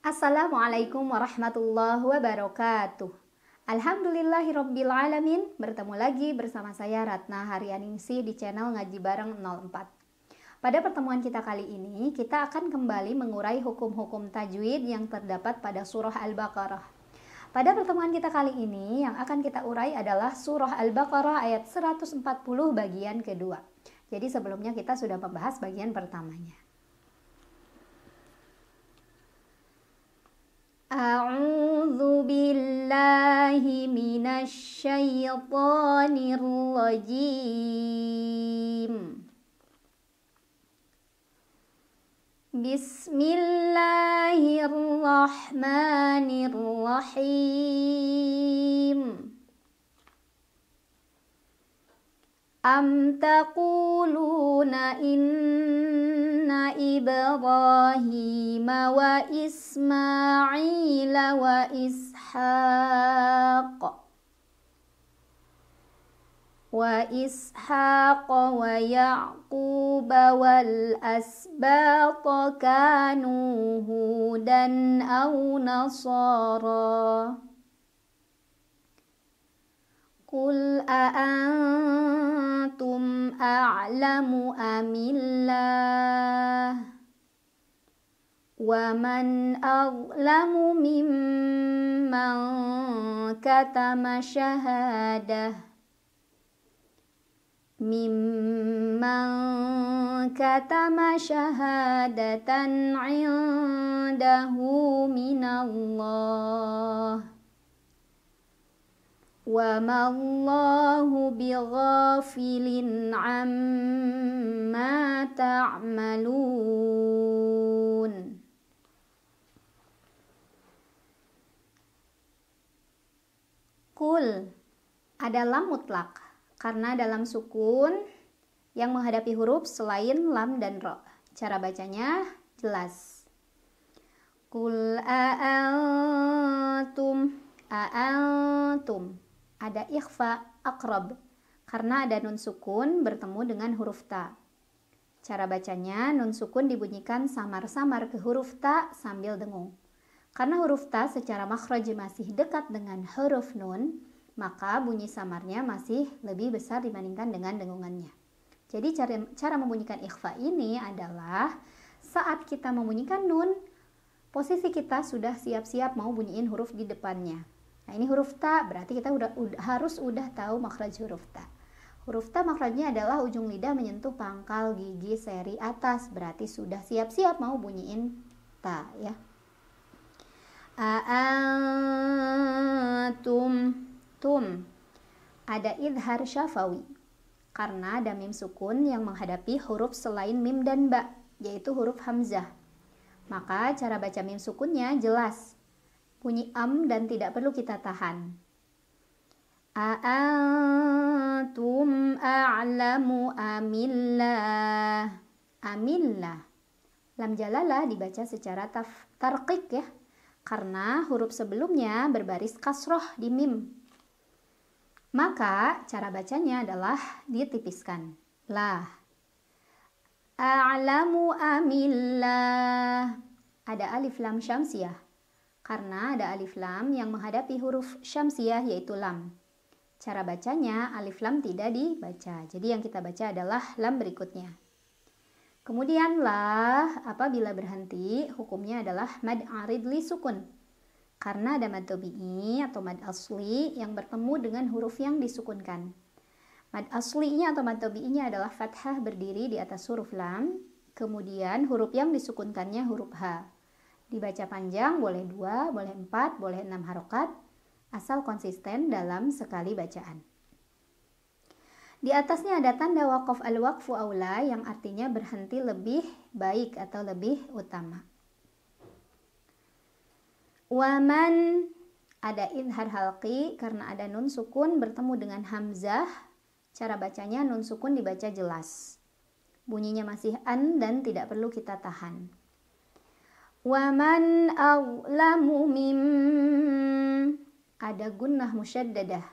Assalamualaikum warahmatullahi wabarakatuh. Alhamdulillahirrabbilalamin, bertemu lagi bersama saya Ratna Haryaningsi di channel Ngaji Bareng 04. Pada pertemuan kita kali ini, kita akan kembali mengurai hukum-hukum tajwid yang terdapat pada surah Al-Baqarah. Pada pertemuan kita kali ini, yang akan kita urai adalah surah Al-Baqarah ayat 140 bagian kedua. Jadi sebelumnya kita sudah membahas bagian pertamanya. أعوذ بالله من الشيطان الرجيم بسم الله الرحمن الرحيم أم تقولون إن إبراهيم وإسماعيل وإسحاق وإسحاق ويعقوب والأسباط كانوا هودا أو نصارا قل أأنتم أعلم أم الله ومن أظلم ممن كتم شهادة ممن كتم شهادة عنده من الله وما الله بغافل عما تعملون maf'ul ada mutlak karena dalam sukun yang menghadapi huruf selain lam dan ro. Cara bacanya jelas. Kul a'altum a'altum ada ikhfa akrab karena ada nun sukun bertemu dengan huruf ta. Cara bacanya nun sukun dibunyikan samar-samar ke huruf ta sambil dengung. Karena huruf ta secara makhraj masih dekat dengan huruf nun, maka bunyi samarnya masih lebih besar dibandingkan dengan dengungannya. Jadi cara, cara membunyikan ikhfa ini adalah saat kita membunyikan nun, posisi kita sudah siap-siap mau bunyiin huruf di depannya. Nah ini huruf ta, berarti kita udah, udah, harus udah tahu makhraj huruf ta. Huruf ta makhrajnya adalah ujung lidah menyentuh pangkal gigi seri atas, berarti sudah siap-siap mau bunyiin ta ya. Aantum tum. Ada idhar syafawi, karena ada mim sukun yang menghadapi huruf selain mim dan ba, yaitu huruf hamzah. Maka cara baca mim sukunnya jelas. Bunyi am dan tidak perlu kita tahan. A'antum a'lamu amillah. Amillah. Lam jalalah dibaca secara tarqiq ya, karena huruf sebelumnya berbaris kasroh di mim maka cara bacanya adalah ditipiskan. Lah. A'lamu amillah. Ada alif lam syamsiah. Karena ada alif lam yang menghadapi huruf syamsiah yaitu lam. Cara bacanya alif lam tidak dibaca. Jadi yang kita baca adalah lam berikutnya. Kemudian lah apabila berhenti hukumnya adalah mad arid li sukun karena ada mad tabi'i atau mad asli yang bertemu dengan huruf yang disukunkan. Mad aslinya atau mad tabi'inya adalah fathah berdiri di atas huruf lam, kemudian huruf yang disukunkannya huruf h. Dibaca panjang boleh dua, boleh empat, boleh enam harokat, asal konsisten dalam sekali bacaan. Di atasnya ada tanda wakaf al-waqfu aula yang artinya berhenti lebih baik atau lebih utama waman ada idhar halqi karena ada nun sukun bertemu dengan hamzah cara bacanya nun sukun dibaca jelas bunyinya masih an dan tidak perlu kita tahan waman awlamu mim ada gunnah musyaddadah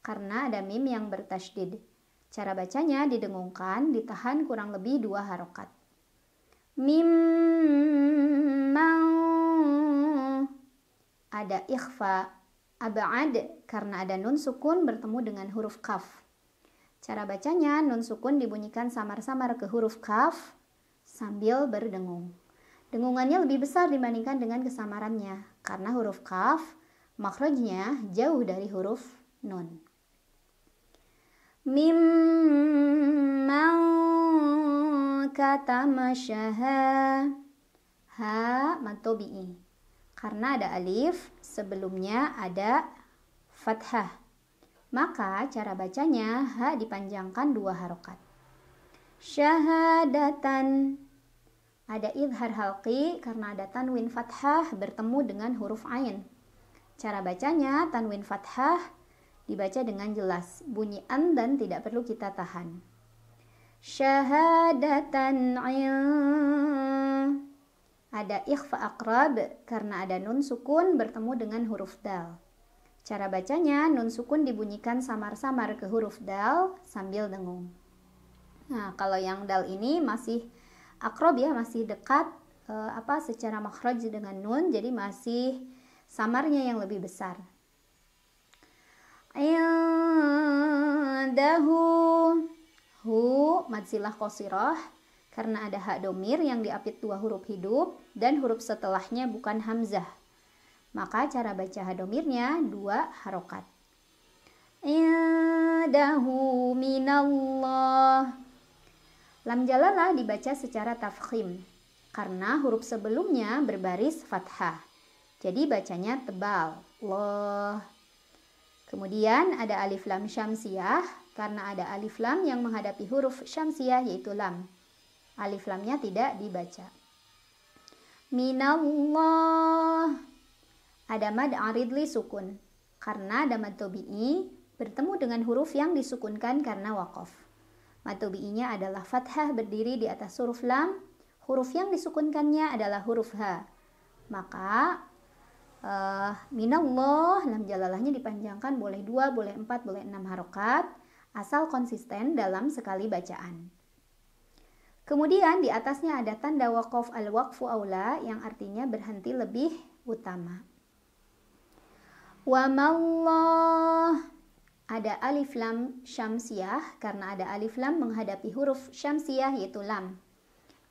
karena ada mim yang bertasydid cara bacanya didengungkan ditahan kurang lebih dua harokat Mim mau ada ikhfa ab'ad karena ada nun sukun bertemu dengan huruf kaf. Cara bacanya nun sukun dibunyikan samar-samar ke huruf kaf sambil berdengung. Dengungannya lebih besar dibandingkan dengan kesamarannya karena huruf kaf makhrajnya jauh dari huruf nun. Mimman kata masyaha ha matobi'i karena ada alif, sebelumnya ada fathah. Maka cara bacanya ha dipanjangkan dua harokat. Syahadatan ada idhar halqi karena ada tanwin fathah bertemu dengan huruf ain. Cara bacanya tanwin fathah dibaca dengan jelas, bunyi an dan tidak perlu kita tahan. Syahadatan ain ada ikhfa akrab karena ada nun sukun bertemu dengan huruf dal. Cara bacanya, nun sukun dibunyikan samar-samar ke huruf dal sambil dengung. Nah, kalau yang dal ini masih akrob ya, masih dekat e, apa secara makhraj dengan nun, jadi masih samarnya yang lebih besar. Ayo dahu hu madzilah kosiroh, karena ada hak domir yang diapit dua huruf hidup dan huruf setelahnya bukan hamzah. Maka cara baca hak domirnya dua harokat. Indahu minallah. Lam jalalah dibaca secara tafkhim karena huruf sebelumnya berbaris fathah. Jadi bacanya tebal. Loh. Kemudian ada alif lam syamsiah karena ada alif lam yang menghadapi huruf syamsiah yaitu lam. Alif lamnya tidak dibaca. Minallah. Ada mad aridli sukun. Karena ada mad tobi'i bertemu dengan huruf yang disukunkan karena wakof. Mad tobi'inya adalah fathah berdiri di atas huruf lam. Huruf yang disukunkannya adalah huruf ha. Maka uh, minallah lam jalalahnya dipanjangkan boleh dua, boleh empat, boleh enam harokat asal konsisten dalam sekali bacaan. Kemudian di atasnya ada tanda wakaf al-waqfu aula yang artinya berhenti lebih utama. Wa mallah ada alif lam syamsiah karena ada alif lam menghadapi huruf syamsiah yaitu lam.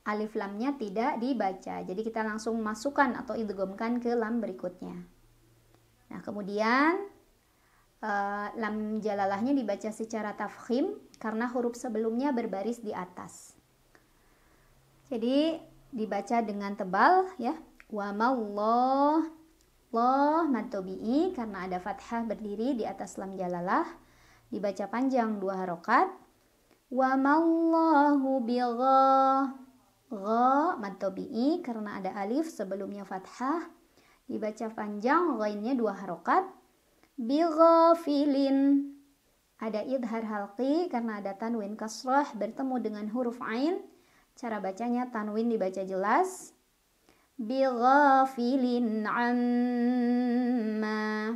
Alif lamnya tidak dibaca. Jadi kita langsung masukkan atau idgomkan ke lam berikutnya. Nah, kemudian uh, lam jalalahnya dibaca secara tafkhim karena huruf sebelumnya berbaris di atas. Jadi dibaca dengan tebal ya. Wa maulloh loh matobi'i karena ada fathah berdiri di atas lam jalalah dibaca panjang dua harokat wa mallahu bigha gha matobi'i karena ada alif sebelumnya fathah dibaca panjang lainnya dua harokat filin ada idhar halqi karena ada tanwin kasrah bertemu dengan huruf ain Cara bacanya tanwin dibaca jelas. Bighafilin amma.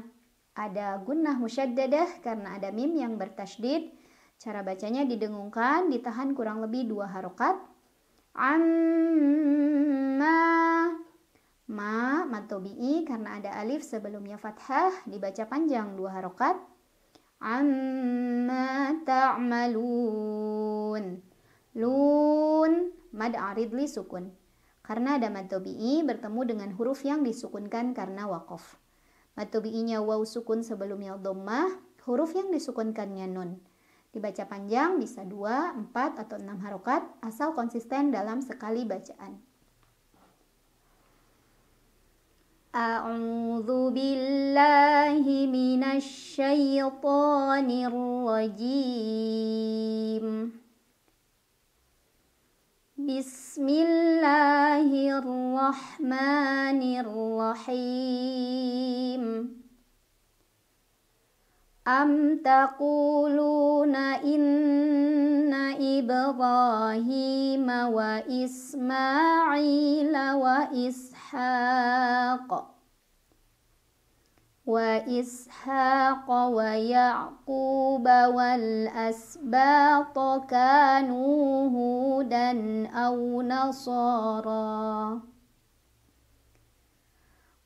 Ada gunnah musyaddadah karena ada mim yang bertasydid. Cara bacanya didengungkan, ditahan kurang lebih dua harokat. Amma ma matobi'i karena ada alif sebelumnya fathah dibaca panjang dua harokat amma ta'malun Lun mad arid li sukun. Karena ada mad tobi'i bertemu dengan huruf yang disukunkan karena wakof. Mad tobi'inya waw sukun sebelumnya dhammah, huruf yang disukunkannya nun. Dibaca panjang bisa 2, 4, atau 6 harokat asal konsisten dalam sekali bacaan. A'udzu billahi minasy syaithanir rajim. بسم الله الرحمن الرحيم أم تقولون إن إبراهيم وإسماعيل وإسحاق وإسحاق ويعقوب والأسباط كانوا هودا أو نصارا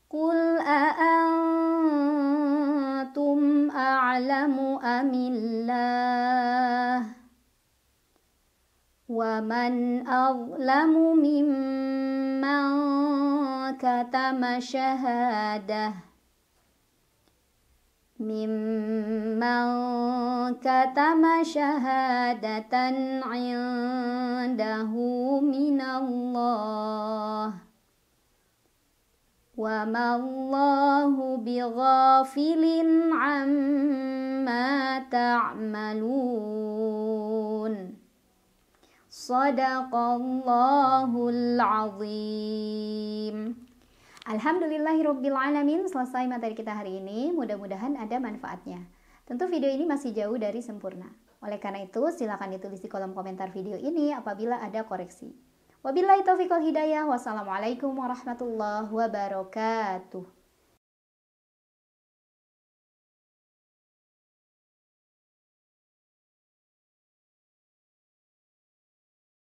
قل أأنتم أعلم أم الله ومن أظلم ممن كتم شهاده ممن كتم شهادة عنده من الله وما الله بغافل عما تعملون صدق الله العظيم Alhamdulillahirrabbilalamin, selesai materi kita hari ini, mudah-mudahan ada manfaatnya. Tentu video ini masih jauh dari sempurna. Oleh karena itu, silakan ditulis di kolom komentar video ini apabila ada koreksi. Wabillahi taufiq hidayah, wassalamualaikum warahmatullahi wabarakatuh.